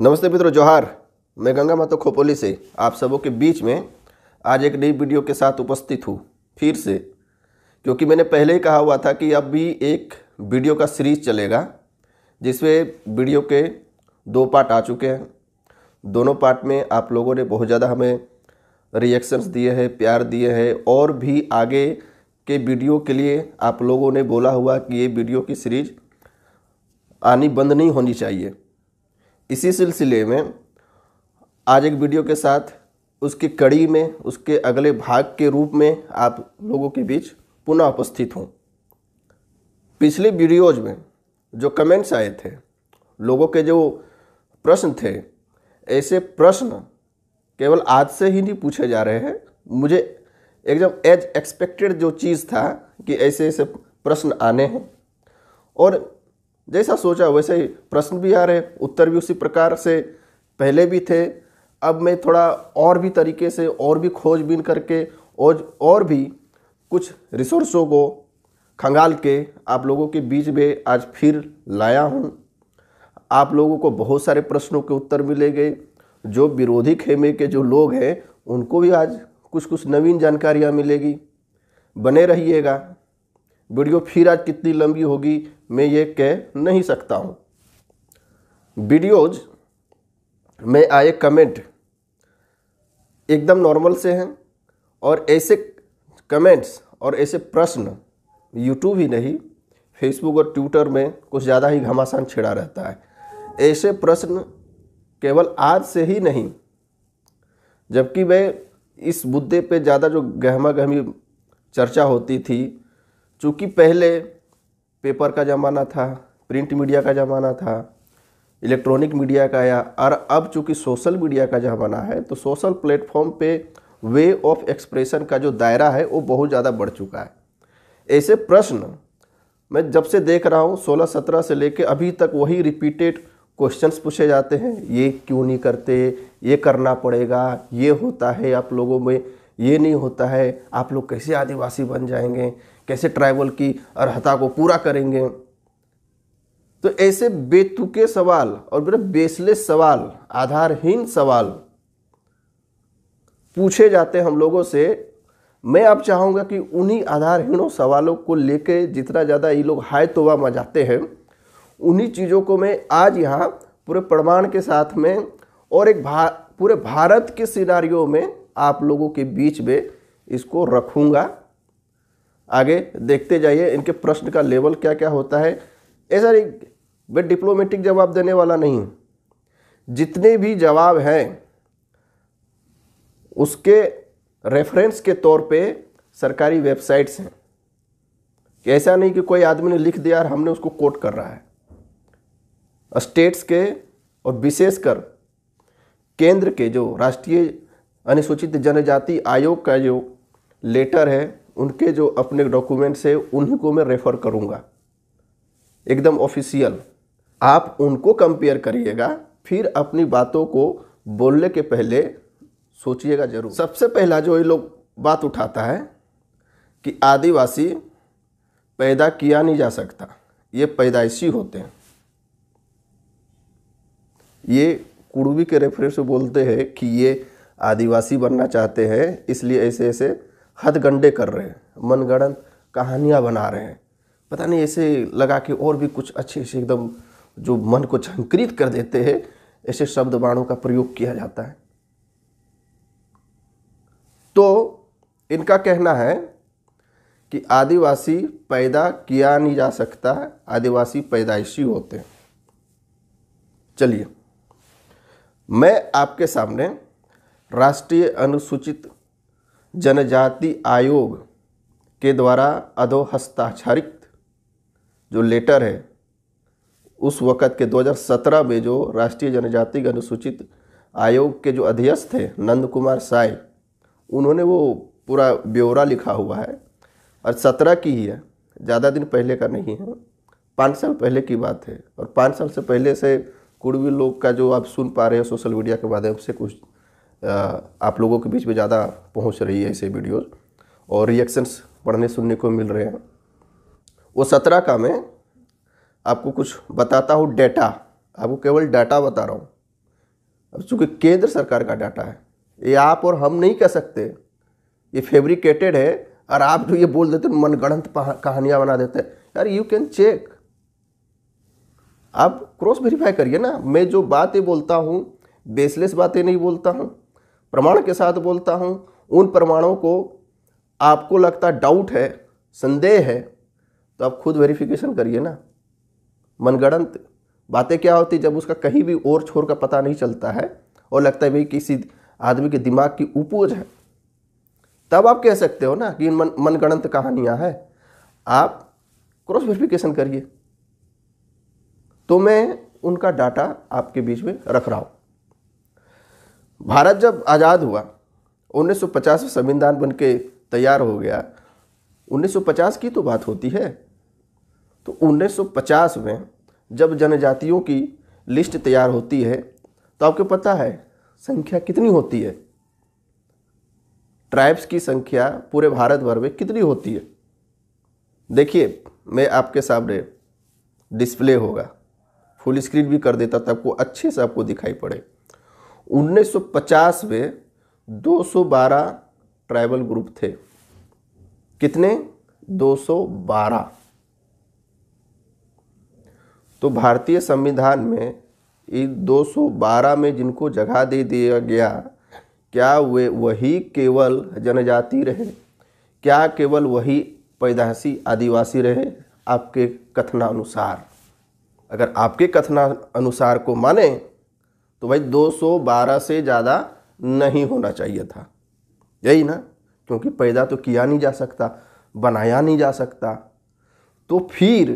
नमस्ते मित्रों जोहार मैं गंगा माता खोपोली से आप सबों के बीच में आज एक नई वीडियो के साथ उपस्थित हूँ फिर से क्योंकि मैंने पहले ही कहा हुआ था कि अब भी एक वीडियो का सीरीज चलेगा जिसमें वीडियो के दो पार्ट आ चुके हैं दोनों पार्ट में आप लोगों ने बहुत ज़्यादा हमें रिएक्शंस दिए हैं प्यार दिए हैं और भी आगे के वीडियो के लिए आप लोगों ने बोला हुआ कि ये वीडियो की सीरीज आनी बंद नहीं होनी चाहिए इसी सिलसिले में आज एक वीडियो के साथ उसकी कड़ी में उसके अगले भाग के रूप में आप लोगों के बीच पुनः उपस्थित हूँ पिछले वीडियोज में जो कमेंट्स आए थे लोगों के जो प्रश्न थे ऐसे प्रश्न केवल आज से ही नहीं पूछे जा रहे हैं मुझे एकदम एज एक्सपेक्टेड जो चीज़ था कि ऐसे ऐसे प्रश्न आने हैं और जैसा सोचा वैसे ही प्रश्न भी आ रहे उत्तर भी उसी प्रकार से पहले भी थे अब मैं थोड़ा और भी तरीके से और भी खोजबीन करके और और भी कुछ रिसोर्सों को खंगाल के आप लोगों के बीच में आज फिर लाया हूँ आप लोगों को बहुत सारे प्रश्नों के उत्तर मिले गए जो विरोधी खेमे के जो लोग हैं उनको भी आज कुछ कुछ नवीन जानकारियाँ मिलेगी बने रहिएगा वीडियो फिर आज कितनी लंबी होगी मैं ये कह नहीं सकता हूँ वीडियोज में आए कमेंट एकदम नॉर्मल से हैं और ऐसे कमेंट्स और ऐसे प्रश्न यूट्यूब ही नहीं फेसबुक और ट्विटर में कुछ ज़्यादा ही घमासान छिड़ा रहता है ऐसे प्रश्न केवल आज से ही नहीं जबकि मैं इस मुद्दे पे ज़्यादा जो गहमा गहमी चर्चा होती थी चूँकि पहले पेपर का ज़माना था प्रिंट मीडिया का ज़माना था इलेक्ट्रॉनिक मीडिया का आया और अब चूँकि सोशल मीडिया का ज़माना है तो सोशल प्लेटफॉर्म पे वे ऑफ एक्सप्रेशन का जो दायरा है वो बहुत ज़्यादा बढ़ चुका है ऐसे प्रश्न मैं जब से देख रहा हूँ सोलह सत्रह से लेकर अभी तक वही रिपीटेड क्वेश्चंस पूछे जाते हैं ये क्यों नहीं करते ये करना पड़ेगा ये होता है आप लोगों में ये नहीं होता है आप लोग कैसे आदिवासी बन जाएंगे कैसे ट्राइबल की अर्हता को पूरा करेंगे तो ऐसे बेतुके सवाल और मेरे बेसलेस सवाल आधारहीन सवाल पूछे जाते हम लोगों से मैं आप चाहूँगा कि उन्हीं आधारहीनों सवालों को लेके जितना ज़्यादा ये लोग हाय तोबा मजाते हैं उन्हीं चीज़ों को मैं आज यहाँ पूरे प्रमाण के साथ में और एक भा पूरे भारत के सिनारियों में आप लोगों के बीच में इसको रखूँगा आगे देखते जाइए इनके प्रश्न का लेवल क्या क्या होता है ऐसा सर वे डिप्लोमेटिक जवाब देने वाला नहीं जितने भी जवाब हैं उसके रेफरेंस के तौर पे सरकारी वेबसाइट्स हैं ऐसा नहीं कि कोई आदमी ने लिख दिया और हमने उसको कोट कर रहा है स्टेट्स के और विशेषकर केंद्र के जो राष्ट्रीय अनुसूचित जनजाति आयोग का जो लेटर है उनके जो अपने डॉक्यूमेंट्स है उन्हीं को मैं रेफ़र करूँगा एकदम ऑफिशियल आप उनको कंपेयर करिएगा फिर अपनी बातों को बोलने के पहले सोचिएगा जरूर सबसे पहला जो ये लोग बात उठाता है कि आदिवासी पैदा किया नहीं जा सकता ये पैदाइशी होते हैं ये कुड़वी के रेफरेंस बोलते हैं कि ये आदिवासी बनना चाहते हैं इसलिए ऐसे ऐसे हथगंडे कर रहे हैं मनगणन कहानियाँ बना रहे हैं पता नहीं ऐसे लगा के और भी कुछ अच्छे से एकदम जो मन को झंकृत कर देते हैं ऐसे शब्द बाणों का प्रयोग किया जाता है तो इनका कहना है कि आदिवासी पैदा किया नहीं जा सकता आदिवासी पैदाइशी होते हैं चलिए मैं आपके सामने राष्ट्रीय अनुसूचित जनजाति आयोग के द्वारा अधोहस्ताक्षरित जो लेटर है उस वक़्त के 2017 में जो राष्ट्रीय जनजाति अनुसूचित आयोग के जो अध्यक्ष थे नंद कुमार साय उन्होंने वो पूरा ब्यौरा लिखा हुआ है और सत्रह की ही है ज़्यादा दिन पहले का नहीं है पाँच साल पहले की बात है और पाँच साल से पहले से कुड़वी लोग का जो आप सुन पा रहे हो सोशल मीडिया के माध्यम से कुछ आप लोगों के बीच में ज़्यादा पहुंच रही है ऐसे वीडियोस और रिएक्शंस पढ़ने सुनने को मिल रहे हैं वो सत्रह का मैं आपको कुछ बताता हूँ डेटा आपको केवल डाटा बता रहा हूँ अब चूँकि केंद्र सरकार का डाटा है ये आप और हम नहीं कह सकते ये फेब्रिकेटेड है और आप जो ये बोल देते मनगढ़ंत कहानियाँ बना देते हैं यार यू कैन चेक आप क्रॉस वेरीफाई करिए ना मैं जो बातें बोलता हूँ बेसलेस बातें नहीं बोलता हूँ प्रमाण के साथ बोलता हूँ उन प्रमाणों को आपको लगता डाउट है संदेह है तो आप खुद वेरिफिकेशन करिए ना मनगणंत बातें क्या होती जब उसका कहीं भी और छोर का पता नहीं चलता है और लगता है भाई किसी आदमी के दिमाग की उपज है तब आप कह सकते हो ना कि मन मनगणंत कहानियाँ हैं आप क्रॉस वेरिफिकेशन करिए तो मैं उनका डाटा आपके बीच में रख रहा हूँ भारत जब आज़ाद हुआ 1950 में संविधान बन के तैयार हो गया 1950 की तो बात होती है तो 1950 में जब जनजातियों की लिस्ट तैयार होती है तो आपको पता है संख्या कितनी होती है ट्राइब्स की संख्या पूरे भारत भर में कितनी होती है देखिए मैं आपके सामने डिस्प्ले होगा फुल स्क्रीन भी कर देता तो आपको अच्छे से आपको दिखाई पड़े 1950 में 212 ट्राइबल ग्रुप थे कितने 212 तो भारतीय संविधान में इन 212 में जिनको जगह दे दिया गया क्या वे वही केवल जनजाति रहे क्या केवल वही पैदाशी आदिवासी रहे आपके कथनानुसार अगर आपके कथना अनुसार को माने तो भाई 212 से ज़्यादा नहीं होना चाहिए था यही ना क्योंकि पैदा तो किया नहीं जा सकता बनाया नहीं जा सकता तो फिर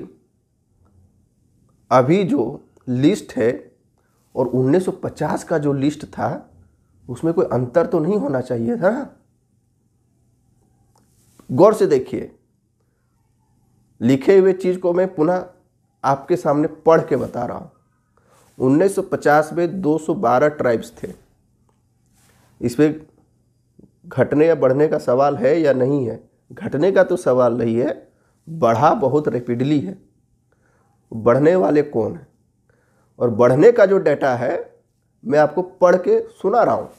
अभी जो लिस्ट है और 1950 का जो लिस्ट था उसमें कोई अंतर तो नहीं होना चाहिए था गौर से देखिए लिखे हुए चीज़ को मैं पुनः आपके सामने पढ़ के बता रहा हूँ 1950 में 212 ट्राइब्स थे इस पर घटने या बढ़ने का सवाल है या नहीं है घटने का तो सवाल नहीं है बढ़ा बहुत रेपिडली है बढ़ने वाले कौन हैं और बढ़ने का जो डाटा है मैं आपको पढ़ के सुना रहा हूँ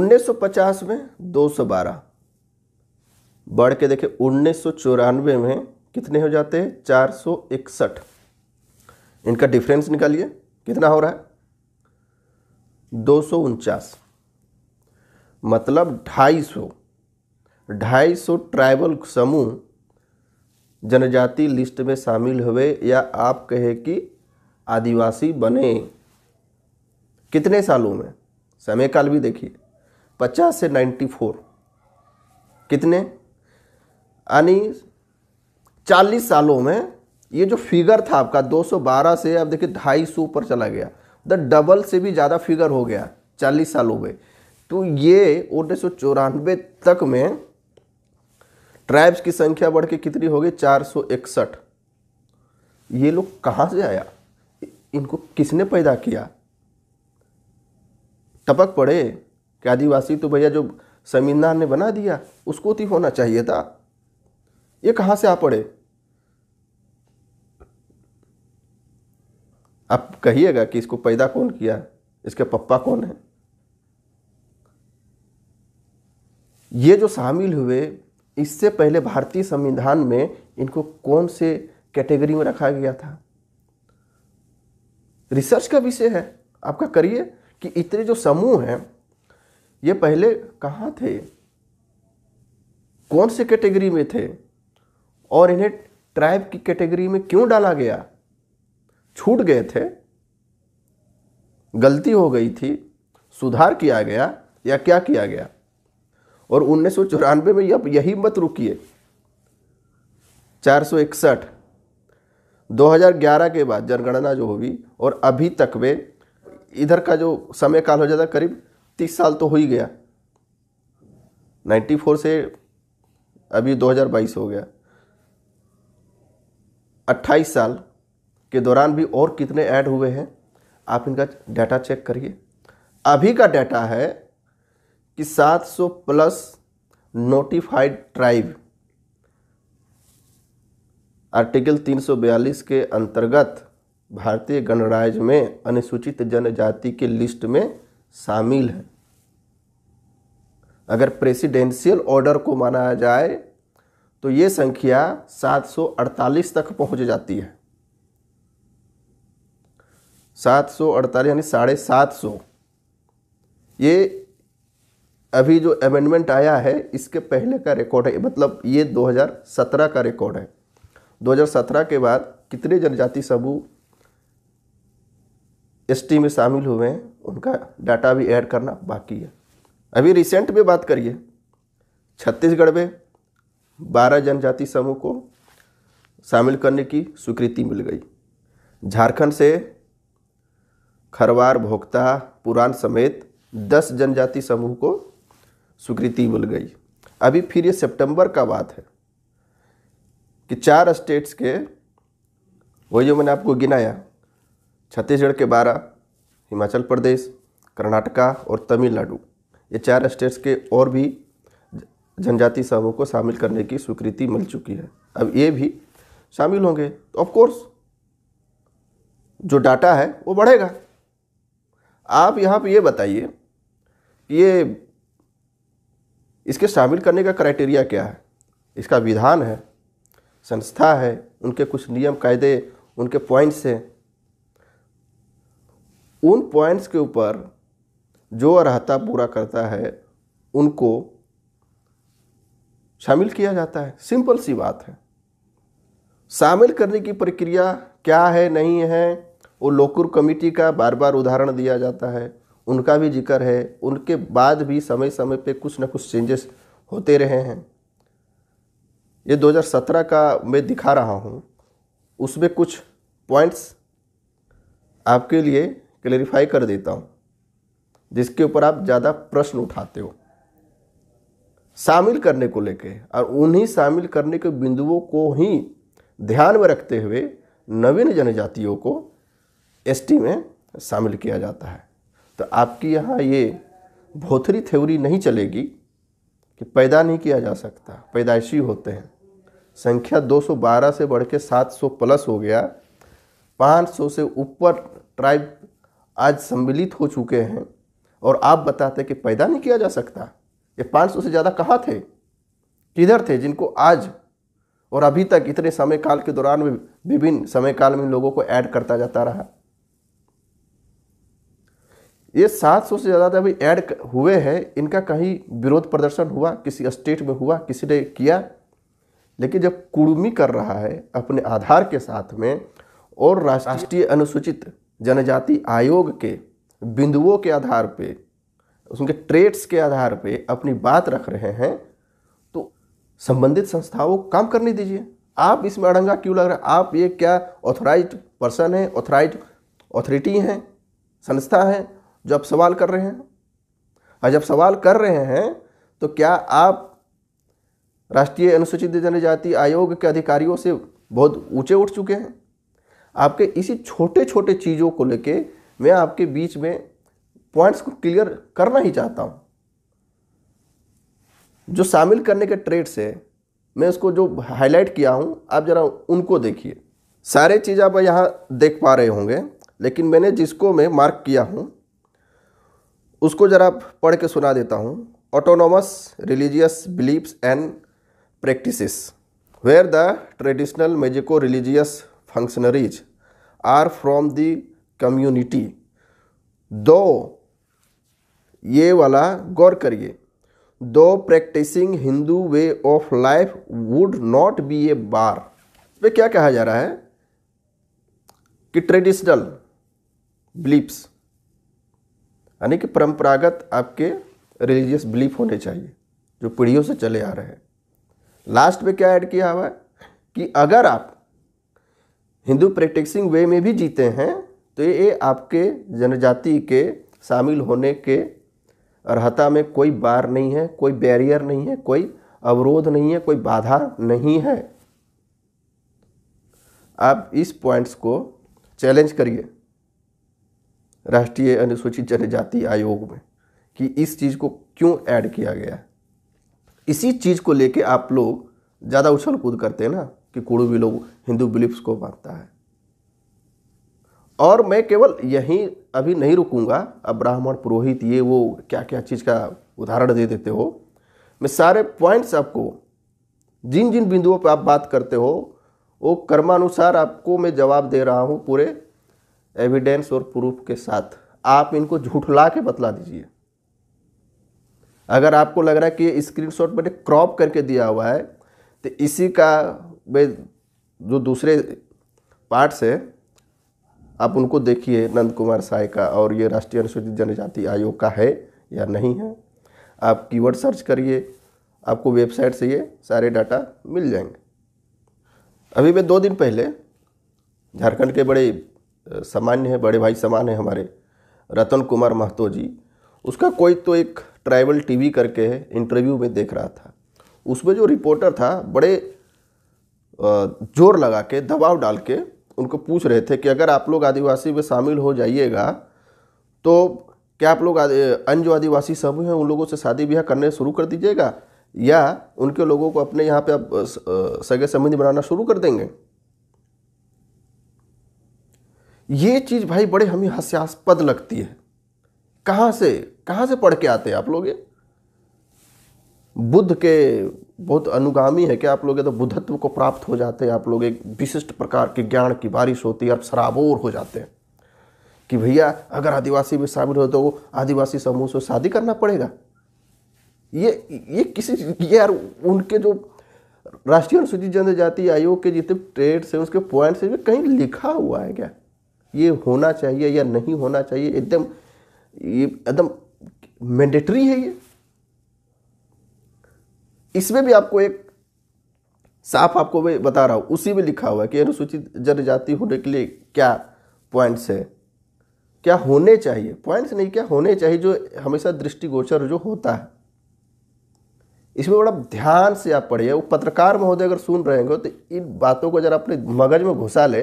1950 में 212 बढ़ के देखे उन्नीस में कितने हो जाते हैं चार इनका डिफरेंस निकालिए कितना हो रहा है दो सौ उनचास मतलब ढाई सौ ढाई सौ ट्राइबल समूह जनजाति लिस्ट में शामिल हुए या आप कहे कि आदिवासी बने कितने सालों में समय काल भी देखिए पचास से नाइन्टी फोर कितने यानी चालीस सालों में ये जो फिगर था आपका 212 से अब देखिए ढाई सौ ऊपर चला गया द डबल से भी ज़्यादा फिगर हो गया चालीस सालों में तो ये उन्नीस तक में ट्राइब्स की संख्या बढ़ के कितनी हो गई चार ये लोग कहाँ से आया इनको किसने पैदा किया टपक पड़े कि आदिवासी तो भैया जो संविधान ने बना दिया उसको तो होना चाहिए था ये कहाँ से आ पड़े आप कहिएगा कि इसको पैदा कौन किया इसके पप्पा कौन है ये जो शामिल हुए इससे पहले भारतीय संविधान में इनको कौन से कैटेगरी में रखा गया था रिसर्च का विषय है आपका करिए कि इतने जो समूह हैं ये पहले कहाँ थे कौन से कैटेगरी में थे और इन्हें ट्राइब की कैटेगरी में क्यों डाला गया छूट गए थे गलती हो गई थी सुधार किया गया या क्या किया गया और उन्नीस सौ चौरानवे में अब यही मत रुकिए चार सौ इकसठ दो हजार ग्यारह के बाद जनगणना जो हुई और अभी तक वे इधर का जो समय काल हो जाता करीब तीस साल तो हो ही गया नाइन्टी फोर से अभी दो हजार बाईस हो गया अट्ठाईस साल के दौरान भी और कितने ऐड हुए हैं आप इनका डाटा चेक करिए अभी का डाटा है कि 700 प्लस नोटिफाइड ट्राइब आर्टिकल 342 के अंतर्गत भारतीय गणराज्य में अनुसूचित जनजाति के लिस्ट में शामिल है अगर प्रेसिडेंशियल ऑर्डर को माना जाए तो ये संख्या 748 तक पहुंच जाती है सात सौ अड़तालीस यानी साढ़े सात सौ ये अभी जो अमेंडमेंट आया है इसके पहले का रिकॉर्ड है मतलब ये 2017 का रिकॉर्ड है 2017 के बाद कितने जनजाति समूह एस में शामिल हुए हैं उनका डाटा भी ऐड करना बाकी है अभी रिसेंट में बात करिए छत्तीसगढ़ में बारह जनजाति समूह को शामिल करने की स्वीकृति मिल गई झारखंड से खरवार भोक्ता पुराण समेत दस जनजाति समूह को स्वीकृति मिल गई अभी फिर ये सितंबर का बात है कि चार स्टेट्स के वही जो मैंने आपको गिनाया छत्तीसगढ़ के बारह हिमाचल प्रदेश कर्नाटका और तमिलनाडु ये चार स्टेट्स के और भी जनजाति समूह को शामिल करने की स्वीकृति मिल चुकी है अब ये भी शामिल होंगे तो ऑफकोर्स जो डाटा है वो बढ़ेगा आप यहाँ पे ये बताइए कि ये इसके शामिल करने का क्राइटेरिया क्या है इसका विधान है संस्था है उनके कुछ नियम कायदे उनके पॉइंट्स हैं उन पॉइंट्स के ऊपर जो अर्ता पूरा करता है उनको शामिल किया जाता है सिंपल सी बात है शामिल करने की प्रक्रिया क्या है नहीं है वो लोकुर कमेटी का बार बार उदाहरण दिया जाता है उनका भी जिक्र है उनके बाद भी समय समय पे कुछ ना कुछ चेंजेस होते रहे हैं ये 2017 का मैं दिखा रहा हूँ उसमें कुछ पॉइंट्स आपके लिए क्लेरिफाई कर देता हूँ जिसके ऊपर आप ज़्यादा प्रश्न उठाते हो शामिल करने को लेके और उन्हीं शामिल करने के बिंदुओं को ही ध्यान में रखते हुए नवीन जनजातियों को एसटी में शामिल किया जाता है तो आपकी यहाँ ये भोथरी थ्योरी नहीं चलेगी कि पैदा नहीं किया जा सकता पैदाइशी होते हैं संख्या 212 से बढ़ के 700 प्लस हो गया 500 से ऊपर ट्राइब आज सम्मिलित हो चुके हैं और आप बताते कि पैदा नहीं किया जा सकता ये 500 से ज़्यादा कहाँ थे किधर थे जिनको आज और अभी तक इतने समय काल के दौरान में विभिन्न समय काल में लोगों को ऐड करता जाता रहा ये 700 से ज़्यादा अभी ऐड हुए हैं इनका कहीं विरोध प्रदर्शन हुआ किसी स्टेट में हुआ किसी ने किया लेकिन जब कुर्मी कर रहा है अपने आधार के साथ में और राष्ट्रीय अनुसूचित जनजाति आयोग के बिंदुओं के आधार पे उनके ट्रेट्स के आधार पे अपनी बात रख रहे हैं तो संबंधित संस्थाओं को काम करने दीजिए आप इसमें अड़ंगा क्यों लग रहा है आप ये क्या ऑथोराइज पर्सन है ऑथोराइज ऑथोरिटी हैं संस्था है जो आप सवाल कर रहे हैं और हाँ, जब सवाल कर रहे हैं तो क्या आप राष्ट्रीय अनुसूचित जनजाति आयोग के अधिकारियों से बहुत ऊंचे उठ चुके हैं आपके इसी छोटे छोटे चीज़ों को लेके मैं आपके बीच में पॉइंट्स को क्लियर करना ही चाहता हूँ जो शामिल करने के ट्रेड से मैं उसको जो हाईलाइट किया हूँ आप ज़रा उनको देखिए सारे चीज़ आप यहाँ देख पा रहे होंगे लेकिन मैंने जिसको मैं मार्क किया हूँ उसको ज़रा पढ़ के सुना देता हूँ autonomous religious beliefs and practices where the traditional magico religious functionaries are from the community दो ये वाला गौर करिए to practising Hindu way of life would not be a bar पे क्या कहा जा रहा है कि ट्रेडिशनल बिलीप्स यानी कि परंपरागत आपके रिलीजियस बिलीफ होने चाहिए जो पीढ़ियों से चले आ रहे हैं लास्ट में क्या ऐड किया हुआ है कि अगर आप हिंदू प्रैक्टिसिंग वे में भी जीते हैं तो ये आपके जनजाति के शामिल होने के अर्हता में कोई बार नहीं है कोई बैरियर नहीं है कोई अवरोध नहीं है कोई बाधा नहीं है आप इस पॉइंट्स को चैलेंज करिए राष्ट्रीय अनुसूचित जनजाति आयोग में कि इस चीज़ को क्यों ऐड किया गया इसी चीज़ को लेके आप लोग ज़्यादा उछल कूद करते हैं ना कि कुड़ू भी लोग हिंदू बिलीफ्स को मानता है और मैं केवल यहीं अभी नहीं रुकूंगा अब ब्राह्मण पुरोहित ये वो क्या क्या चीज़ का उदाहरण दे देते हो मैं सारे पॉइंट्स आपको जिन जिन बिंदुओं पर आप बात करते हो वो कर्मानुसार आपको मैं जवाब दे रहा हूँ पूरे एविडेंस और प्रूफ के साथ आप इनको झूठला के बतला दीजिए अगर आपको लग रहा है कि स्क्रीन शॉट मैंने क्रॉप करके दिया हुआ है तो इसी का वे जो दूसरे पार्ट्स है आप उनको देखिए नंद कुमार साय का और ये राष्ट्रीय अनुसूचित जनजाति आयोग का है या नहीं है आप कीवर्ड सर्च करिए आपको वेबसाइट से ये सारे डाटा मिल जाएंगे अभी मैं दो दिन पहले झारखंड के बड़े सामान्य है बड़े भाई समान है हमारे रतन कुमार महतो जी उसका कोई तो एक ट्राइबल टीवी करके है इंटरव्यू में देख रहा था उसमें जो रिपोर्टर था बड़े जोर लगा के दबाव डाल के उनको पूछ रहे थे कि अगर आप लोग आदिवासी में शामिल हो जाइएगा तो क्या आप लोग अन्य जो आदिवासी समूह हैं उन लोगों से शादी ब्याह करने शुरू कर दीजिएगा या उनके लोगों को अपने यहाँ पे आप सगे संबंधी बनाना शुरू कर देंगे ये चीज़ भाई बड़े हमें हास्यास्पद लगती है कहां से कहां से पढ़ के आते हैं आप लोग बुद्ध के बहुत अनुगामी है कि आप लोग तो बुद्धत्व को प्राप्त हो जाते हैं आप लोग एक विशिष्ट प्रकार के ज्ञान की बारिश होती है आप शराबोर हो जाते हैं कि भैया अगर आदिवासी में शामिल हो तो आदिवासी समूह से शादी करना पड़ेगा ये ये किसी ये यार उनके जो राष्ट्रीय अनुसूचित जनजाति आयोग के जितने ट्रेड से उसके पॉइंट से भी कहीं लिखा हुआ है क्या ये होना चाहिए या नहीं होना चाहिए एकदम ये एकदम मैंडेटरी है ये इसमें भी आपको एक साफ आपको मैं बता रहा हूँ उसी में लिखा हुआ है कि अनुसूचित जनजाति होने के लिए क्या पॉइंट्स है क्या होने चाहिए पॉइंट्स नहीं क्या होने चाहिए जो हमेशा दृष्टिगोचर जो होता है इसमें बड़ा ध्यान से आप पढ़िए वो पत्रकार महोदय अगर सुन रहे हो तो इन बातों को जरा अपने मगज में घुसा लें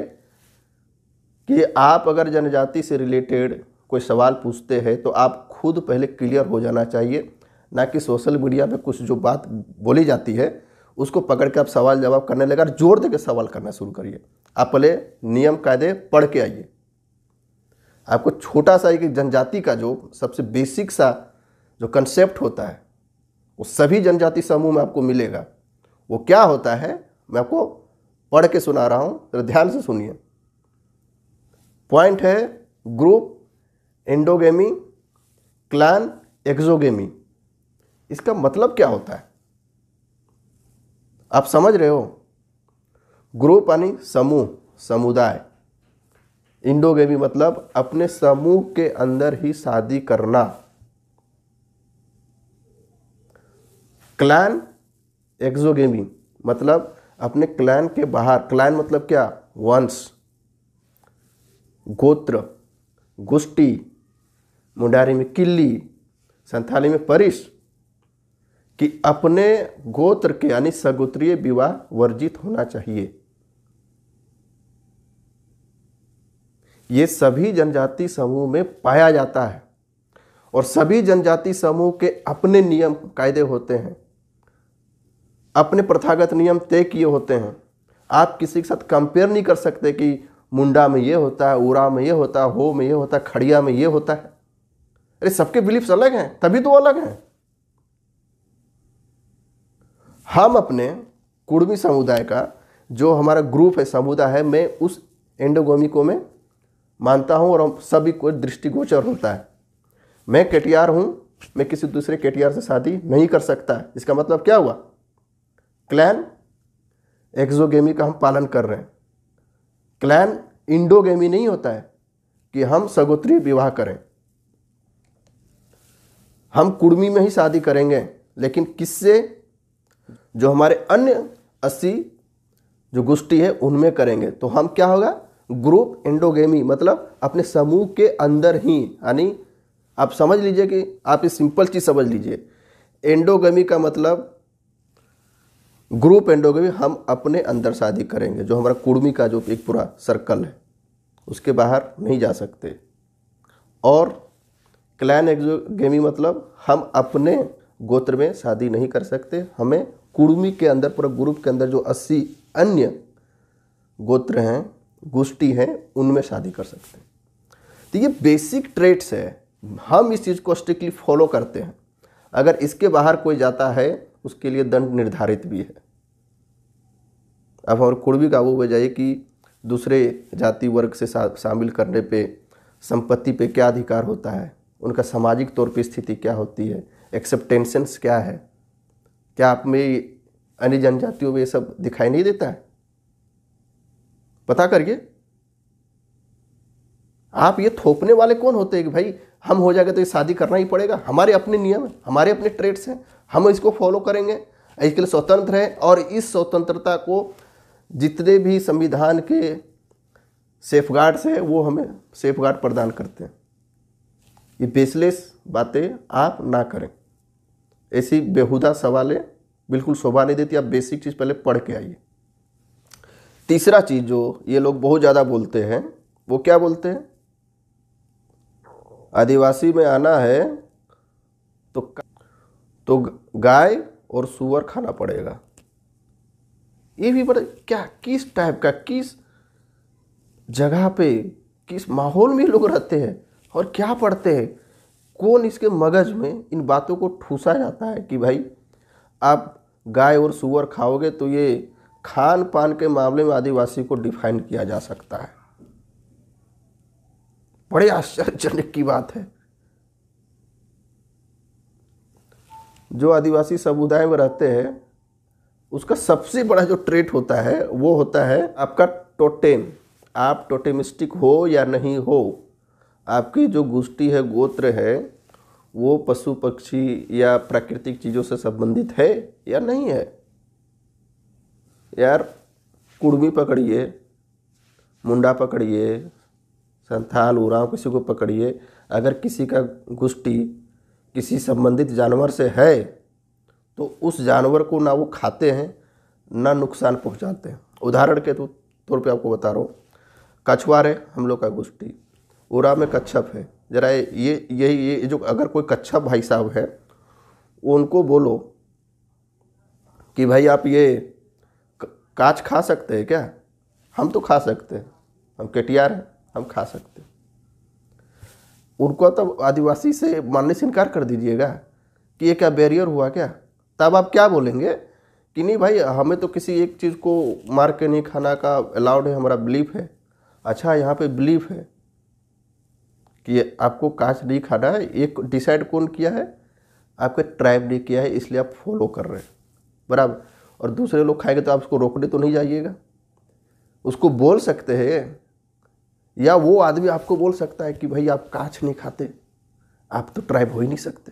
कि आप अगर जनजाति से रिलेटेड कोई सवाल पूछते हैं तो आप खुद पहले क्लियर हो जाना चाहिए ना कि सोशल मीडिया में कुछ जो बात बोली जाती है उसको पकड़ के आप सवाल जवाब करने लगे और जोर दे के सवाल करना शुरू करिए आप पहले नियम कायदे पढ़ के आइए आपको छोटा सा एक जनजाति का जो सबसे बेसिक सा जो कंसेप्ट होता है वो सभी जनजाति समूह में आपको मिलेगा वो क्या होता है मैं आपको पढ़ के सुना रहा हूँ तो ध्यान से सुनिए पॉइंट है ग्रुप एंडोगेमी क्लैन एक्सोगेमी इसका मतलब क्या होता है आप समझ रहे हो ग्रुप यानी समूह समुदाय इंडोगेमी मतलब अपने समूह के अंदर ही शादी करना क्लैन एक्सोगेमी मतलब अपने क्लैन के बाहर क्लैन मतलब क्या वंश गोत्र गोष्ठी मुंडारी में किल्ली संथाली में परिस कि अपने गोत्र के यानी सगोत्रीय विवाह वर्जित होना चाहिए ये सभी जनजाति समूह में पाया जाता है और सभी जनजाति समूह के अपने नियम कायदे होते हैं अपने प्रथागत नियम तय किए होते हैं आप किसी के साथ कंपेयर नहीं कर सकते कि मुंडा में ये होता है उरा में ये होता है हो में ये होता है खड़िया में ये होता है अरे सबके बिलीफ्स अलग हैं तभी तो अलग हैं हम अपने कुर्मी समुदाय का जो हमारा ग्रुप है समुदाय है मैं उस एंडोगोमी को मैं मानता हूँ और हम सभी को दृष्टिगोचर होता है मैं केटीआर हूँ मैं किसी दूसरे केटीआर से शादी नहीं कर सकता इसका मतलब क्या हुआ क्लैन एक्जोगेमी का हम पालन कर रहे हैं क्लैन इंडोगेमी नहीं होता है कि हम सगोत्री विवाह करें हम कुर्मी में ही शादी करेंगे लेकिन किससे जो हमारे अन्य अस्सी जो गोष्ठी है उनमें करेंगे तो हम क्या होगा ग्रुप एंडोगेमी मतलब अपने समूह के अंदर ही यानी आप समझ लीजिए कि आप ये सिंपल चीज़ समझ लीजिए एंडोगेमी का मतलब ग्रुप एंडोगी हम अपने अंदर शादी करेंगे जो हमारा कुर्मी का जो एक पूरा सर्कल है उसके बाहर नहीं जा सकते और क्लैन एक्जोगेमी मतलब हम अपने गोत्र में शादी नहीं कर सकते हमें कुर्मी के अंदर पूरा ग्रुप के अंदर जो अस्सी अन्य गोत्र हैं गोष्ठी हैं उनमें शादी कर सकते हैं तो ये बेसिक ट्रेट्स है हम इस चीज़ को स्ट्रिक्टली फॉलो करते हैं अगर इसके बाहर कोई जाता है उसके लिए दंड निर्धारित भी है अब और कुड़वी काबू में जाइए कि दूसरे जाति वर्ग से शामिल करने पे संपत्ति पे क्या अधिकार होता है उनका सामाजिक तौर पे स्थिति क्या होती है एक्सेप्टेंसेंस क्या है क्या आप में अन्य जनजातियों में ये सब दिखाई नहीं देता है पता करिए आप ये थोपने वाले कौन होते हैं कि भाई हम हो जाएगा तो ये शादी करना ही पड़ेगा हमारे अपने नियम हैं हमारे अपने ट्रेड्स हैं हम इसको फॉलो करेंगे इसके लिए स्वतंत्र है और इस स्वतंत्रता को जितने भी संविधान के सेफ गार्ड्स हैं वो हमें सेफ गार्ड प्रदान करते हैं ये बेसलेस बातें आप ना करें ऐसी बेहुदा सवालें बिल्कुल शोभा नहीं देती आप बेसिक चीज़ पहले पढ़ के आइए तीसरा चीज़ जो ये लोग बहुत ज़्यादा बोलते हैं वो क्या बोलते हैं आदिवासी में आना है तो तो गाय और सुअर खाना पड़ेगा ये भी बड़ा क्या किस टाइप का किस जगह पे किस माहौल में लोग रहते हैं और क्या पढ़ते हैं कौन इसके मगज में इन बातों को ठूसा जाता है कि भाई आप गाय और सुअर खाओगे तो ये खान पान के मामले में आदिवासी को डिफाइन किया जा सकता है बड़े आश्चर्यजनक की बात है जो आदिवासी समुदाय में रहते हैं उसका सबसे बड़ा जो ट्रेट होता है वो होता है आपका टोटेम आप टोटेमिस्टिक हो या नहीं हो आपकी जो गोष्ठी है गोत्र है वो पशु पक्षी या प्राकृतिक चीज़ों से संबंधित है या नहीं है यार कुड़मी पकड़िए मुंडा पकड़िए संथाल उराव किसी को पकड़िए अगर किसी का गुष्टी किसी संबंधित जानवर से है तो उस जानवर को ना वो खाते हैं ना नुकसान पहुंचाते हैं उदाहरण के तो तौर पे आपको बता रहा हूँ कछुआर है हम लोग का गोष्ठी उरा में कच्छप है ज़रा ये यही ये, ये जो अगर कोई कच्छप भाई साहब है उनको बोलो कि भाई आप ये काच खा सकते हैं क्या हम तो खा सकते हैं हम केटियार हैं हम खा सकते हैं उनको तो आदिवासी से मानने से इनकार कर दीजिएगा कि ये क्या बैरियर हुआ क्या तब आप क्या बोलेंगे कि नहीं भाई हमें तो किसी एक चीज़ को मार के नहीं खाना का अलाउड है हमारा बिलीफ है अच्छा यहाँ पे बिलीफ है कि आपको कांच नहीं खाना है ये डिसाइड कौन किया है आपके ट्राइब ने किया है इसलिए आप फॉलो कर रहे हैं बराबर और दूसरे लोग खाएंगे तो आप उसको रोकने तो नहीं जाइएगा उसको बोल सकते हैं या वो आदमी आपको बोल सकता है कि भाई आप काच नहीं खाते आप तो ट्राइब हो ही नहीं सकते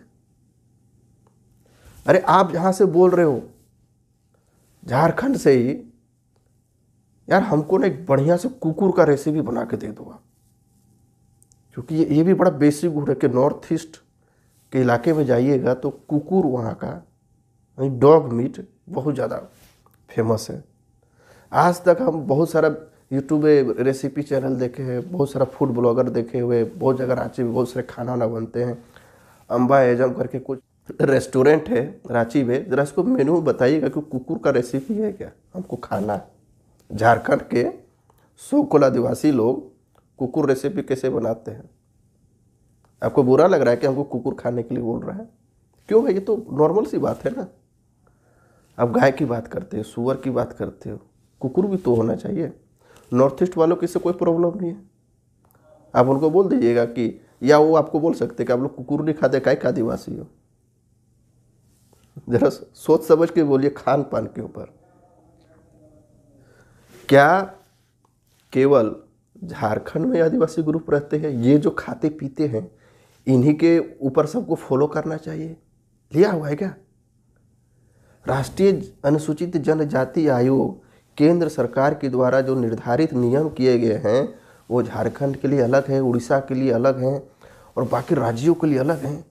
अरे आप जहाँ से बोल रहे हो झारखंड से ही यार हमको ना एक बढ़िया से कुकुर का रेसिपी बना के दे दो आप क्योंकि ये ये भी बड़ा बेसिक गुड है कि नॉर्थ ईस्ट के इलाके में जाइएगा तो कुकुर वहाँ का डॉग मीट बहुत ज़्यादा फेमस है आज तक हम बहुत सारा यूट्यूब रेसिपी चैनल देखे हैं बहुत सारा फूड ब्लॉगर देखे हुए बहुत जगह रांची में बहुत सारे खाना वाना बनते हैं अम्बा एजम करके कुछ रेस्टोरेंट है रांची में ज़रा इसको मेनू बताइएगा कि कुकुर का रेसिपी है क्या हमको खाना है झारखंड के सोकोल आदिवासी लोग कुकुर रेसिपी कैसे बनाते हैं आपको बुरा लग रहा है कि हमको कुकुर खाने के लिए बोल रहा है क्यों भाई ये तो नॉर्मल सी बात है ना आप गाय की बात करते हो सुअर की बात करते हो कुकुर भी तो होना चाहिए नॉर्थ ईस्ट वालों की इससे कोई प्रॉब्लम नहीं है आप उनको बोल दीजिएगा कि या वो आपको बोल सकते कि आप लोग कुकुर नहीं खाते काय का आदिवासी हो जरा सोच समझ के बोलिए खान पान के ऊपर क्या केवल झारखंड में आदिवासी ग्रुप रहते हैं ये जो खाते पीते हैं इन्हीं के ऊपर सबको फॉलो करना चाहिए लिया हुआ है क्या राष्ट्रीय अनुसूचित जनजाति आयोग केंद्र सरकार के द्वारा जो निर्धारित नियम किए गए हैं वो झारखंड के लिए अलग है उड़ीसा के लिए अलग हैं और बाकी राज्यों के लिए अलग हैं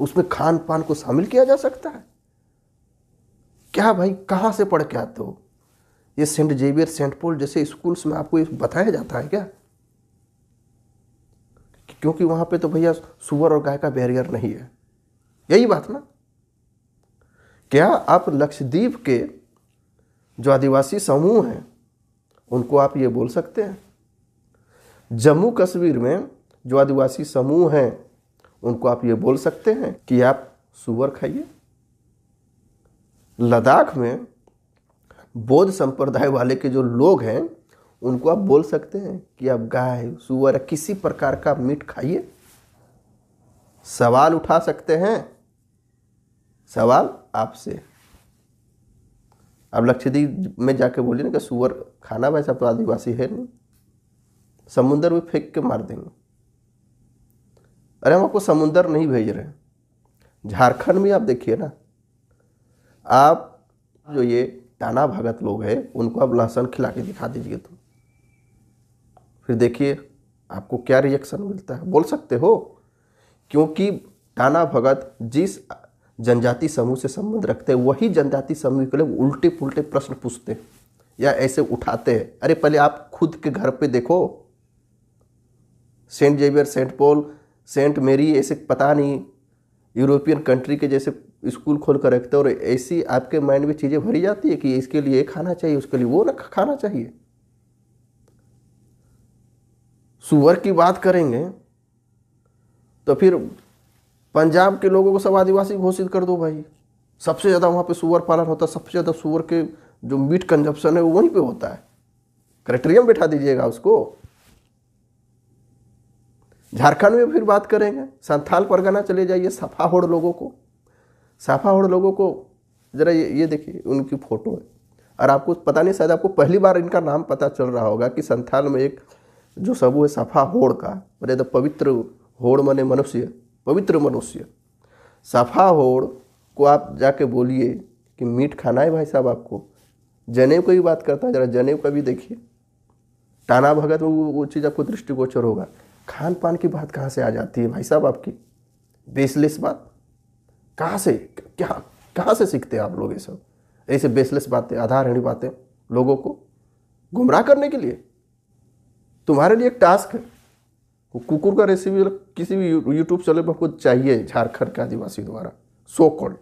उसमें खान पान को शामिल किया जा सकता है क्या भाई कहाँ से पढ़ के आते हो ये सेंट जेवियर सेंट पोल जैसे स्कूल्स में आपको ये बताया जाता है क्या क्योंकि वहाँ पे तो भैया सुअर और गाय का बैरियर नहीं है यही बात ना क्या आप लक्षद्वीप के जो आदिवासी समूह हैं उनको आप ये बोल सकते हैं जम्मू कश्मीर में जो आदिवासी समूह हैं उनको आप ये बोल सकते हैं कि आप सुअर खाइए लद्दाख में बौद्ध संप्रदाय वाले के जो लोग हैं उनको आप बोल सकते हैं कि आप गाय सुअर किसी प्रकार का मीट खाइए सवाल उठा सकते हैं सवाल आपसे आप लक्षद्वीप में जाके बोलिए ना कि सुअर खाना भाई साहब तो आदिवासी है नहीं समुंदर में फेंक के मार देंगे अरे हम आपको समुंदर नहीं भेज रहे झारखंड में आप देखिए ना आप जो ये टाना भगत लोग हैं उनको आप लहसुन खिला के दिखा दीजिए तुम तो। फिर देखिए आपको क्या रिएक्शन मिलता है बोल सकते हो क्योंकि टाना भगत जिस जनजाति समूह से संबंध रखते हैं वही जनजाति समूह के लिए उल्टे पुलटे प्रश्न पूछते हैं या ऐसे उठाते हैं अरे पहले आप खुद के घर पे देखो saint Xavier saint Paul saint Mary ऐसे पता नहीं यूरोपियन कंट्री के जैसे स्कूल खोल कर रखते और ऐसी आपके माइंड में चीज़ें भरी जाती है कि इसके लिए खाना चाहिए उसके लिए वो ना खाना चाहिए सुअर की बात करेंगे तो फिर पंजाब के लोगों को सब आदिवासी घोषित कर दो भाई सबसे ज़्यादा वहाँ पे सुअर पालन होता है सबसे ज़्यादा सुअर के जो मीट कंजप्शन है वो वहीं पे होता है क्राइटेरियम बैठा दीजिएगा उसको झारखंड में फिर बात करेंगे संथाल परगना चले जाइए सफा होड़ लोगों को साफा होड़ लोगों को ज़रा ये ये देखिए उनकी फ़ोटो है और आपको पता नहीं शायद आपको पहली बार इनका नाम पता चल रहा होगा कि संथाल में एक जो सबू है साफा होड़ का मतलब पवित्र होड़ मने मनुष्य पवित्र मनुष्य साफा होड़ को आप जाके बोलिए कि मीट खाना है भाई साहब आपको जनेव का भी बात करता है जरा जनेव का भी देखिए टाना भगत वो वो चीज़ आपको दृष्टिगोचर होगा खान पान की बात कहाँ से आ जाती है भाई साहब आपकी बेसलेस बात कहाँ से क्या कहाँ से सीखते हैं आप लोग ये सब ऐसे बेसलेस बातें आधारहीन बातें लोगों को गुमराह करने के लिए तुम्हारे लिए एक टास्क है कुकुर का रेसिपी मतलब किसी भी यूट्यूब चैनल पर आपको चाहिए झारखंड के आदिवासी द्वारा सो कॉल्ड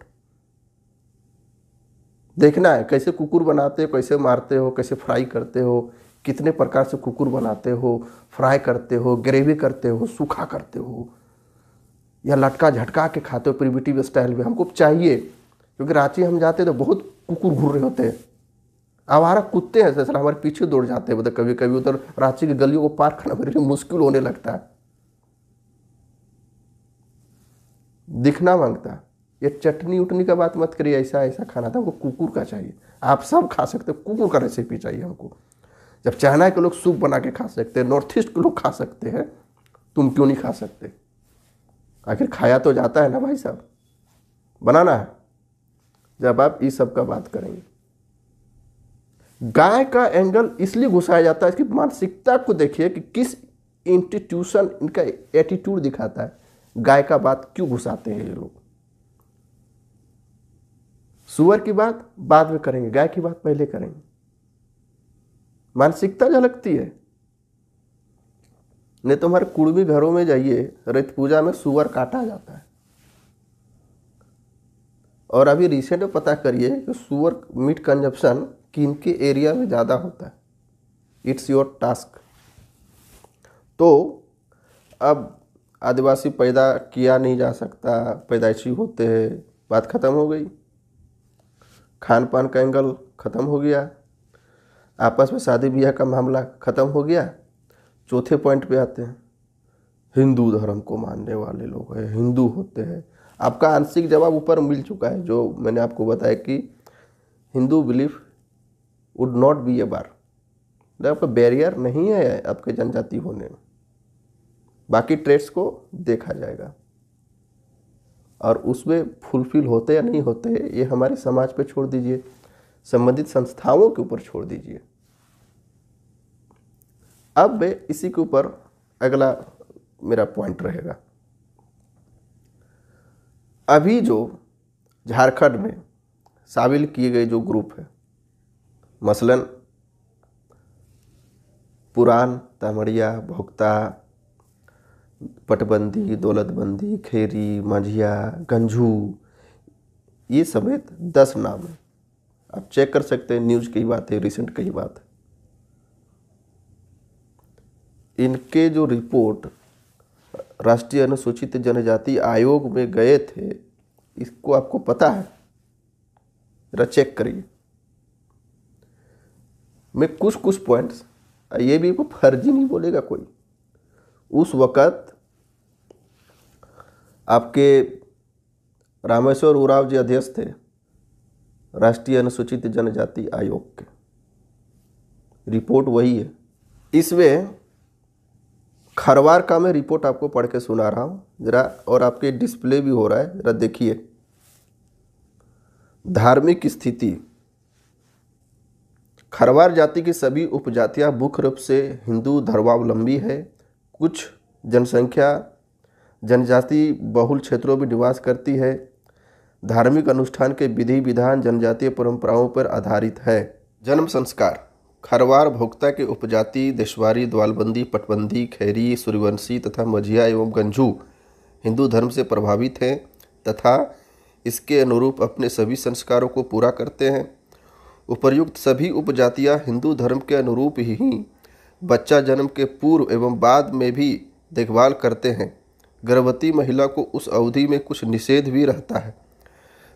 देखना है कैसे कुकुर बनाते हो कैसे मारते हो कैसे फ्राई करते हो कितने प्रकार से कुकुर बनाते हो फ्राई करते हो ग्रेवी करते हो सूखा करते हो या लटका झटका के खाते हो प्रिविटिव स्टाइल में हमको चाहिए क्योंकि रांची हम जाते तो बहुत कुकुर घूर रहे होते हैं आवारा कुत्ते हैं सर हमारे पीछे दौड़ जाते हैं मतलब कभी कभी उधर रांची की गलियों को पार करना मेरे लिए मुश्किल होने लगता है दिखना मांगता ये चटनी उटनी का बात मत करिए ऐसा ऐसा खाना था हमको कुकुर का चाहिए आप सब खा सकते हैं कुकुर का रेसिपी चाहिए हमको जब चाइना के लोग सूप बना के खा सकते हैं नॉर्थ ईस्ट के लोग खा सकते हैं तुम क्यों नहीं खा सकते आखिर खाया तो जाता है ना भाई साहब बनाना है जब आप इस सब का बात करेंगे गाय का एंगल इसलिए घुसाया जाता है इसकी मानसिकता को देखिए कि किस इंस्टीट्यूशन इनका एटीट्यूड दिखाता है गाय का बात क्यों घुसाते हैं ये लोग सुअर की बात बाद में करेंगे गाय की बात पहले करेंगे मानसिकता झलकती है नहीं तो हमारे कुड़बी घरों में जाइए रथ पूजा में सुअर काटा जाता है और अभी रिसेंट पता करिए कि सुअर मीट कंजप्शन किन के एरिया में ज़्यादा होता है इट्स योर टास्क तो अब आदिवासी पैदा किया नहीं जा सकता पैदाइशी होते हैं बात ख़त्म हो गई खान पान का एंगल ख़त्म हो गया आपस में शादी ब्याह का मामला ख़त्म हो गया चौथे पॉइंट पे आते हैं हिंदू धर्म को मानने वाले लोग हैं हिंदू होते हैं आपका आंशिक जवाब ऊपर मिल चुका है जो मैंने आपको बताया कि Hindu belief would not be a bar आपका बैरियर नहीं है आपके जनजाति होने में बाकी ट्रेड्स को देखा जाएगा और उसमें फुलफिल होते या नहीं होते ये हमारे समाज पे छोड़ दीजिए संबंधित संस्थाओं के ऊपर छोड़ दीजिए अब इसी के ऊपर अगला मेरा पॉइंट रहेगा अभी जो झारखंड में शामिल किए गए जो ग्रुप है मसलन पुरान तमड़िया भोक्ता पटबंदी दौलतबंदी खेरी मझिया गंझू ये समेत दस नाम हैं आप चेक कर सकते हैं न्यूज की बात है रिसेंट कई बात है इनके जो रिपोर्ट राष्ट्रीय अनुसूचित जनजाति आयोग में गए थे इसको आपको पता है जरा चेक करिए में कुछ कुछ पॉइंट्स ये भी वो फर्जी नहीं बोलेगा कोई उस वक़्त आपके रामेश्वर उराव जी अध्यक्ष थे राष्ट्रीय अनुसूचित जनजाति आयोग के रिपोर्ट वही है इसमें खरवार का मैं रिपोर्ट आपको पढ़ के सुना रहा हूँ ज़रा और आपके डिस्प्ले भी हो रहा है ज़रा देखिए धार्मिक स्थिति खरवार जाति की सभी उपजातियाँ मुख्य रूप से हिंदू धर्मावलंबी है कुछ जनसंख्या जनजाति बहुल क्षेत्रों में निवास करती है धार्मिक अनुष्ठान के विधि विधान जनजातीय परंपराओं पर आधारित है जन्म संस्कार खरवार भोक्ता के उपजाति देशवारी द्वालबंदी पटबंदी खैरी सूर्यवंशी तथा मझिया एवं गंजू हिंदू धर्म से प्रभावित हैं तथा इसके अनुरूप अपने सभी संस्कारों को पूरा करते हैं उपर्युक्त सभी उपजातियां हिंदू धर्म के अनुरूप ही बच्चा जन्म के पूर्व एवं बाद में भी देखभाल करते हैं गर्भवती महिला को उस अवधि में कुछ निषेध भी रहता है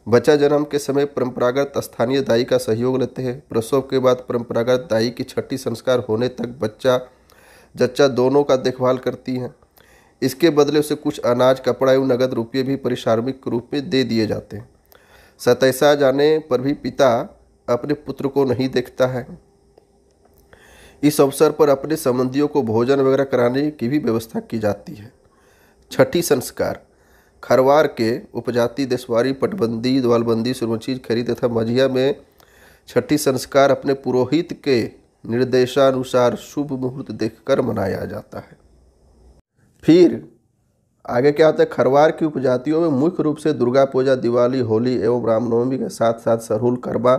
बच्चा जन्म के समय परंपरागत स्थानीय दाई का सहयोग लेते हैं प्रसव के बाद परंपरागत दाई की छठी संस्कार होने तक बच्चा जच्चा दोनों का देखभाल करती हैं इसके बदले उसे कुछ अनाज कपड़ा एवं नगद रुपये भी परिश्रमिक रूप में दे दिए जाते हैं सतैसा जाने पर भी पिता अपने पुत्र को नहीं देखता है इस अवसर पर अपने संबंधियों को भोजन वगैरह कराने की भी व्यवस्था की जाती है छठी संस्कार खरवार के उपजाति देशवारी पटबंदी द्वालबंदी सुरमची खरी तथा मझिया में छठी संस्कार अपने पुरोहित के निर्देशानुसार शुभ मुहूर्त देखकर मनाया जाता है फिर आगे क्या होता है खरवार की उपजातियों में मुख्य रूप से दुर्गा पूजा दिवाली होली एवं रामनवमी के साथ साथ सरहुल करवा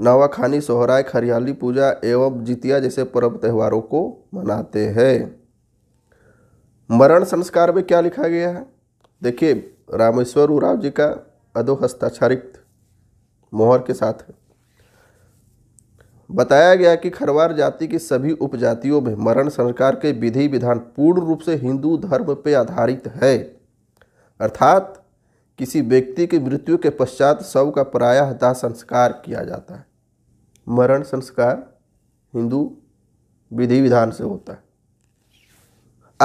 नवाखानी सोहराय खरियाली पूजा एवं जितिया जैसे पर्व त्योहारों को मनाते हैं मरण संस्कार में क्या लिखा गया है देखिए रामेश्वर उराव जी का अधो हस्ताक्षरित मोहर के साथ है बताया गया कि खरवार जाति की सभी उपजातियों में मरण संस्कार के विधि विधान पूर्ण रूप से हिंदू धर्म पर आधारित है अर्थात किसी व्यक्ति की मृत्यु के पश्चात शव का प्रायः दाह संस्कार किया जाता है मरण संस्कार हिंदू विधि विधान से होता है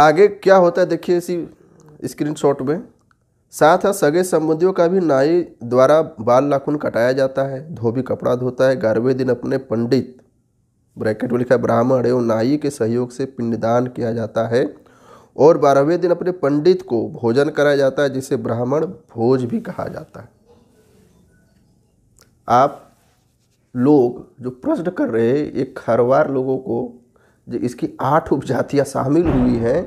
आगे क्या होता है देखिए इसी स्क्रीनशॉट में साथ है सगे संबंधियों का भी नाई द्वारा बाल नाखून कटाया जाता है धोबी कपड़ा धोता है ग्यारहवें दिन अपने पंडित ब्रैकेट में लिखा ब्राह्मण एवं नाई के सहयोग से पिंडदान किया जाता है और बारहवें दिन अपने पंडित को भोजन कराया जाता है जिसे ब्राह्मण भोज भी कहा जाता है आप लोग जो प्रश्न कर रहे हैं ये खरवार लोगों को जो इसकी आठ उपजातियाँ शामिल हुई हैं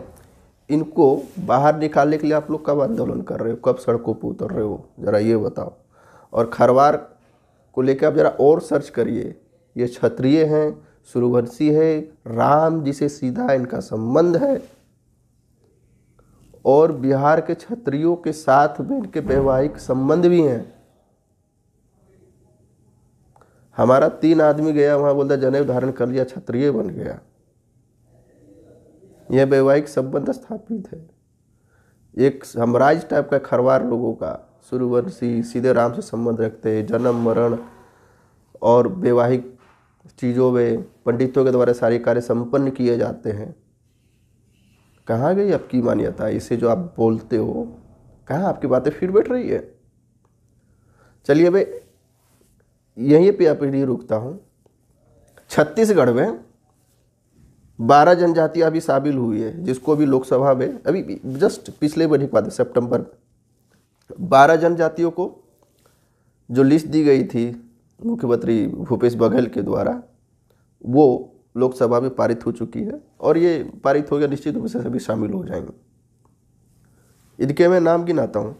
इनको बाहर निकालने के लिए आप लोग कब आंदोलन कर रहे हो कब सड़कों पर उतर रहे हो ज़रा ये बताओ और खरवार को लेकर आप ज़रा और सर्च करिए ये क्षत्रिय हैं सूर्यवंशी है राम जिसे सीधा इनका संबंध है और बिहार के क्षत्रियों के साथ भी इनके वैवाहिक संबंध भी हैं हमारा तीन आदमी गया वहाँ बोलता जनेव धारण कर लिया क्षत्रिय बन गया यह वैवाहिक संबंध स्थापित है एक साम्राज्य टाइप का खरवार लोगों का सूर्यवंशी सीधे राम से संबंध रखते हैं जन्म मरण और वैवाहिक चीज़ों में पंडितों के द्वारा सारे कार्य संपन्न किए जाते हैं कहाँ गई आपकी मान्यता इसे जो आप बोलते हो कहाँ आपकी बातें फिर बैठ रही है चलिए भाई यहीं पे आप ही रुकता हूँ छत्तीसगढ़ में बारह जनजातियाँ अभी शामिल हुई है जिसको भी लोकसभा में अभी जस्ट पिछले महीने के बाद सेप्टेम्बर में बारह जनजातियों को जो लिस्ट दी गई थी मुख्यमंत्री भूपेश बघेल के द्वारा वो लोकसभा में पारित हो चुकी है और ये पारित हो गया निश्चित रूप से सभी शामिल हो जाएंगे इनके मैं नाम गिनाता हूँ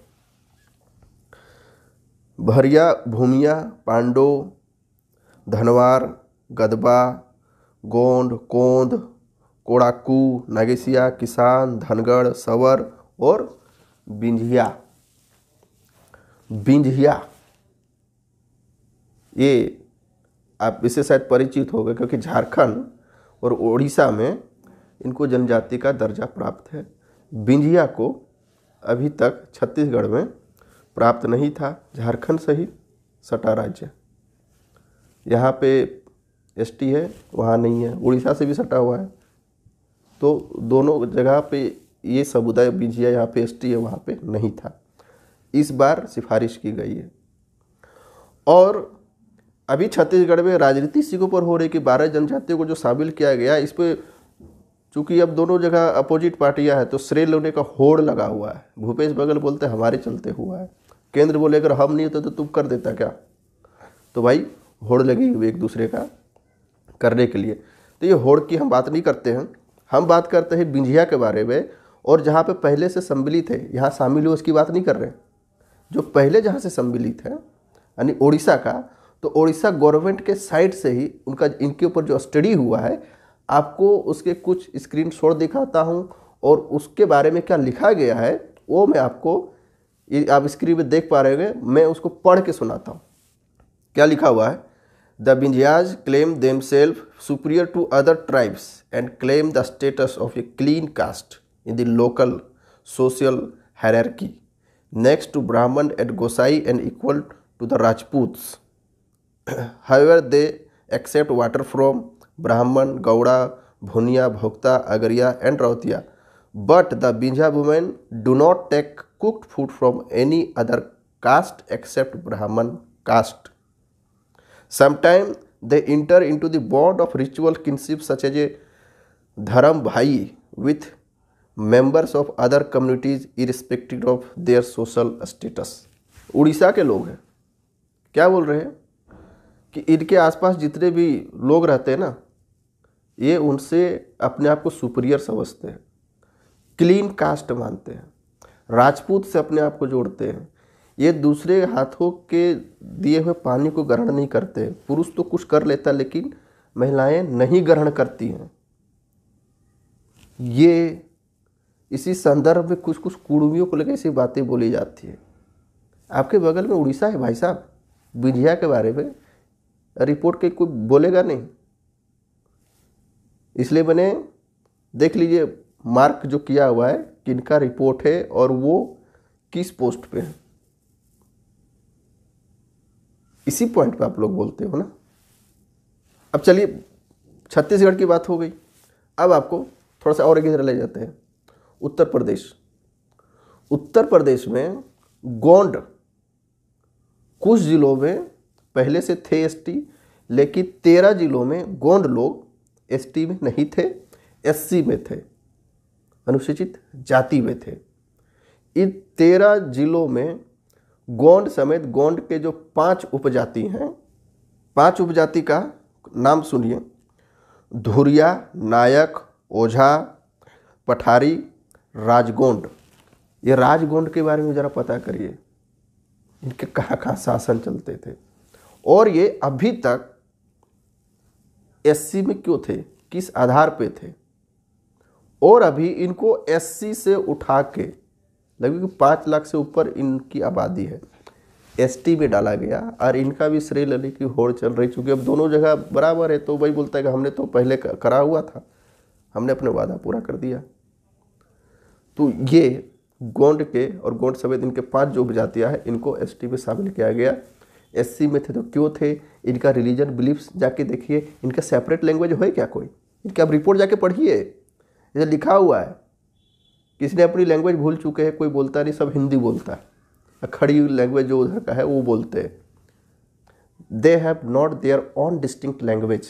भरिया भूमिया पांडो धनवार गदबा गोंड कोंद कोड़ाकू नागेसिया किसान धनगढ़ सवर और बिंझिया बिंझिया ये आप इससे शायद परिचित हो गए क्योंकि झारखंड और उड़ीसा में इनको जनजाति का दर्जा प्राप्त है बिंजिया को अभी तक छत्तीसगढ़ में प्राप्त नहीं था झारखंड से ही सटा राज्य यहाँ पे एसटी है वहाँ नहीं है उड़ीसा से भी सटा हुआ है तो दोनों जगह पे ये समुदाय बिंजिया यहाँ पे एसटी है वहाँ पे नहीं था इस बार सिफारिश की गई है और अभी छत्तीसगढ़ में राजनीति इसी पर हो रही कि बारह जनजातियों को जो शामिल किया गया इस पर चूँकि अब दोनों जगह अपोजिट पार्टियां हैं तो श्रेय लेने का होड़ लगा हुआ है भूपेश बघेल बोलते हमारे चलते हुआ है केंद्र बोले अगर हम नहीं होते तो तुम कर देता क्या तो भाई होड़ लगी हुई एक दूसरे का करने के लिए तो ये होड़ की हम बात नहीं करते हैं हम बात करते हैं बिंझिया के बारे में और जहाँ पे पहले से सम्मिलित है यहाँ शामिल हुए उसकी बात नहीं कर रहे जो पहले जहाँ से सम्मिलित है यानी उड़ीसा का तो उड़ीसा गवर्नमेंट के साइड से ही उनका इनके ऊपर जो स्टडी हुआ है आपको उसके कुछ स्क्रीन शॉट दिखाता हूँ और उसके बारे में क्या लिखा गया है वो मैं आपको ये आप स्क्रीन पर देख पा रहे होंगे मैं उसको पढ़ के सुनाता हूँ क्या लिखा हुआ है the Binjhias claim themselves superior to other tribes and claim the status of a clean caste in the local social hierarchy next to Brahman and Gosai and equal to the Rajputs however they accept water from Brahman Gauda Bhuniya Bhokta Agaria and Rautia but the Binjha women do not take cooked food from any other caste except Brahman caste sometime they enter into the bond of ritual kinship such as a dharma bhai with members of other communities irrespective of their social status Orissa के लोग हैं क्या बोल रहे हैं कि इनके आसपास जितने भी लोग रहते हैं ना ये उनसे अपने आप को सुपरियर समझते हैं क्लीन कास्ट मानते हैं राजपूत से अपने आप को जोड़ते हैं ये दूसरे हाथों के दिए हुए पानी को ग्रहण नहीं करते पुरुष तो कुछ कर लेता लेकिन महिलाएं नहीं ग्रहण करती हैं ये इसी संदर्भ में कुछ कुछ कुड़वियों को लेकर ऐसी बातें बोली जाती है आपके बगल में उड़ीसा है भाई साहब विधिया के बारे में रिपोर्ट के कोई बोलेगा नहीं इसलिए मैंने देख लीजिए मार्क जो किया हुआ है किनका रिपोर्ट है और वो किस पोस्ट पे है इसी पॉइंट पे आप लोग बोलते हो ना अब चलिए छत्तीसगढ़ की बात हो गई अब आपको थोड़ा सा और एक इधर ले जाते हैं उत्तर प्रदेश उत्तर प्रदेश में गोंड कुछ ज़िलों में पहले से थे एसटी लेकिन तेरह जिलों में गोंड लोग एसटी में नहीं थे एससी में थे अनुसूचित जाति में थे इन तेरह जिलों में गोंड समेत गोंड के जो पांच उपजाति हैं पांच उपजाति का नाम सुनिए धुरिया नायक ओझा पठारी राजगोंड ये राजगोंड के बारे में ज़रा पता करिए इनके कहाँ कहाँ शासन चलते थे और ये अभी तक एससी में क्यों थे किस आधार पे थे और अभी इनको एससी से उठा के लगभग पाँच लाख से ऊपर इनकी आबादी है एसटी में डाला गया और इनका भी श्रेय लेने की होड़ चल रही चूँकि अब दोनों जगह बराबर है तो वही बोलता है कि हमने तो पहले करा हुआ था हमने अपने वादा पूरा कर दिया तो ये गोंड के और गोंड समेत इनके पांच जो उपजातियाँ हैं इनको एसटी में शामिल किया गया एससी में थे तो क्यों थे इनका रिलीजन बिलीफ्स जाके देखिए इनका सेपरेट लैंग्वेज है क्या कोई इनका आप रिपोर्ट जाके पढ़िए इधर लिखा हुआ है किसी ने अपनी लैंग्वेज भूल चुके हैं कोई बोलता नहीं सब हिंदी बोलता है खड़ी लैंग्वेज जो उधर का है वो बोलते हैं they have not their own distinct language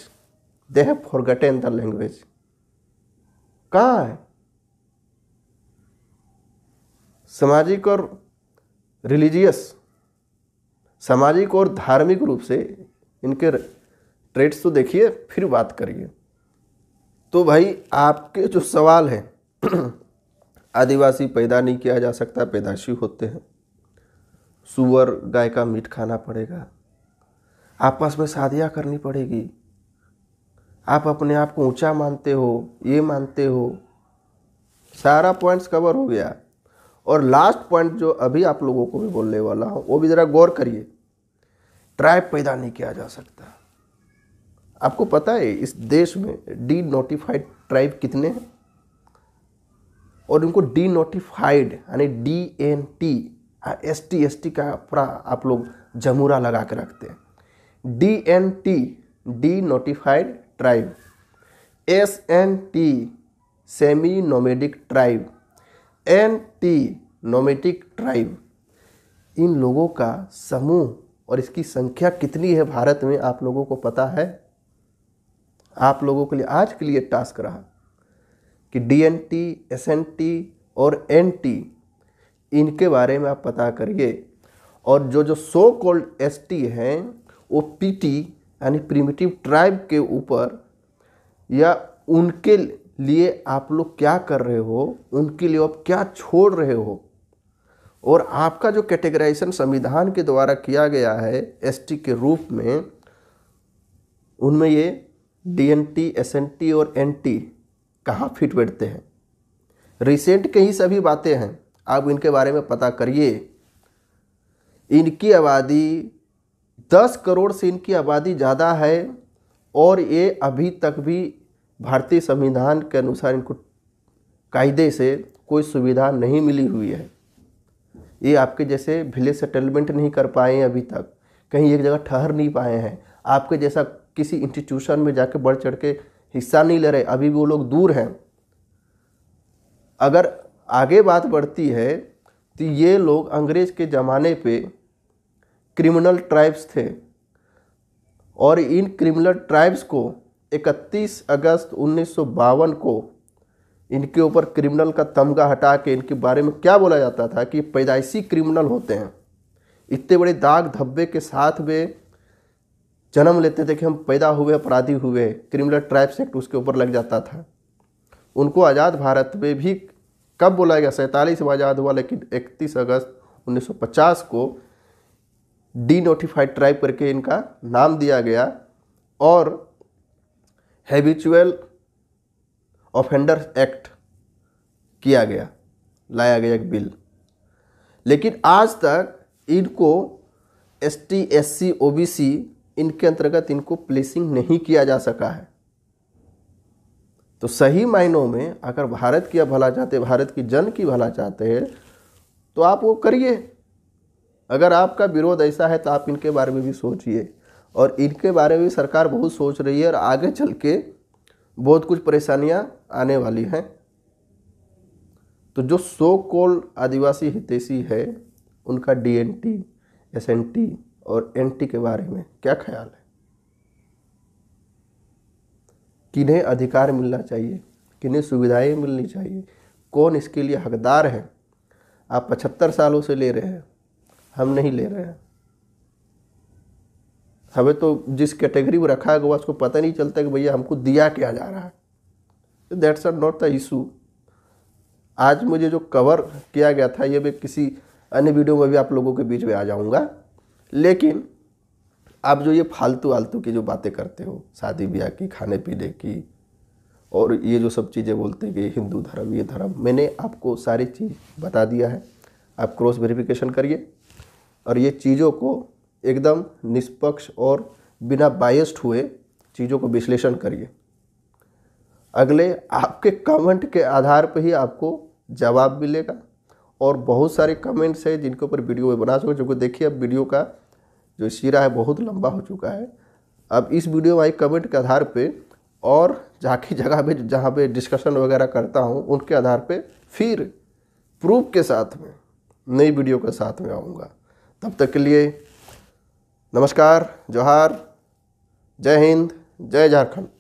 they have forgotten the language कहाँ है सामाजिक और रिलीजियस सामाजिक और धार्मिक रूप से इनके ट्रेड्स तो देखिए फिर बात करिए तो भाई आपके जो सवाल हैं आदिवासी पैदा नहीं किया जा सकता पैदाशी होते हैं सुअर गाय का मीट खाना पड़ेगा आपस में शादियाँ करनी पड़ेगी आप अपने आप को ऊंचा मानते हो ये मानते हो सारा पॉइंट्स कवर हो गया और लास्ट पॉइंट जो अभी आप लोगों को भी बोलने वाला हूँ वो भी ज़रा गौर करिए ट्राइब पैदा नहीं किया जा सकता आपको पता है इस देश में डी नोटिफाइड ट्राइब कितने हैं और इनको डी नोटिफाइड यानी D N T S T S T का पूरा आप लोग जमूरा लगा के रखते हैं D N T denotified tribe S N T semi nomadic tribe N T nomadic tribe इन लोगों का समूह और इसकी संख्या कितनी है भारत में आप लोगों को पता है आप लोगों के लिए आज के लिए टास्क रहा कि D N T S N T और एन टी इनके बारे में आप पता करिए और जो जो सो कॉल्ड एस टी हैं वो पी टी यानी प्रिमिटिव ट्राइब के ऊपर या उनके लिए आप लोग क्या कर रहे हो उनके लिए आप क्या छोड़ रहे हो और आपका जो कैटेगराइजेशन संविधान के द्वारा किया गया है एसटी के रूप में उनमें ये डीएनटी एसएनटी और एनटी कहाँ फिट बैठते हैं रिसेंट के ही सभी बातें हैं आप इनके बारे में पता करिए इनकी आबादी दस करोड़ से इनकी आबादी ज़्यादा है और ये अभी तक भी भारतीय संविधान के अनुसार इनको कायदे से कोई सुविधा नहीं मिली हुई है ये आपके जैसे विलेज सेटलमेंट नहीं कर पाए हैं अभी तक कहीं एक जगह ठहर नहीं पाए हैं आपके जैसा किसी इंस्टीट्यूशन में जाके बढ़ चढ़ के हिस्सा नहीं ले रहे अभी भी वो लोग दूर हैं अगर आगे बात बढ़ती है तो ये लोग अंग्रेज़ के ज़माने पे क्रिमिनल ट्राइब्स थे और इन क्रिमिनल ट्राइब्स को 31 अगस्त उन्नीस को इनके ऊपर क्रिमिनल का तमगा हटा के इनके बारे में क्या बोला जाता था कि पैदाइशी क्रिमिनल होते हैं इतने बड़े दाग धब्बे के साथ वे जन्म लेते थे कि हम पैदा हुए अपराधी हुए क्रिमिनल ट्राइब्स एक्ट उसके ऊपर लग जाता था उनको आज़ाद भारत में भी कब बोला गया सैंतालीस में आज़ाद हुआ लेकिन इकतीस अगस्त 1950 को डी नोटिफाइड ट्राइब करके इनका नाम दिया गया और हैबिचुअल ऑफेंडर एक्ट किया गया लाया गया एक बिल लेकिन आज तक इनको S T S C O B C इनके अंतर्गत इनको प्लेसिंग नहीं किया जा सका है तो सही मायनों में अगर भारत की भला चाहते भारत की जन की भला चाहते हैं तो आप वो करिए अगर आपका विरोध ऐसा है तो आप इनके बारे में भी सोचिए और इनके बारे में सरकार बहुत सोच रही है और आगे चल के बहुत कुछ परेशानियां आने वाली हैं तो जो सो कोल आदिवासी हितैषी है उनका डीएनटी एसएनटी और एनटी के बारे में क्या ख्याल है किन्हें अधिकार मिलना चाहिए किन्हें सुविधाएं मिलनी चाहिए कौन इसके लिए हकदार है आप पचहत्तर सालों से ले रहे हैं हम नहीं ले रहे हैं हमें तो जिस कैटेगरी में रखा है उसको पता नहीं चलता कि भैया हमको दिया क्या जा रहा है that's are not the issue आज मुझे जो कवर किया गया था ये मैं किसी अन्य वीडियो में भी आप लोगों के बीच में आ जाऊँगा लेकिन आप जो ये फालतू आलतू की जो बातें करते हो शादी ब्याह की खाने पीने की और ये जो सब चीज़ें बोलते हैं कि हिंदू धर्म ये धर्म मैंने आपको सारी चीज़ बता दिया है आप क्रॉस वेरिफिकेशन करिए और ये चीज़ों को एकदम निष्पक्ष और बिना बायस्ड हुए चीज़ों को विश्लेषण करिए अगले आपके कमेंट के आधार पर ही आपको जवाब मिलेगा और बहुत सारे कमेंट्स हैं जिनके ऊपर वीडियो में बना चुका जो देखिए अब वीडियो का जो सिरा है बहुत लंबा हो चुका है अब इस वीडियो में आई कमेंट के आधार पे और जहाँ की जगह पे जहाँ पे डिस्कशन वगैरह करता हूँ उनके आधार पे फिर प्रूफ के साथ में नई वीडियो के साथ में आऊँगा तब तक के लिए नमस्कार जोहार जय हिंद जय झारखंड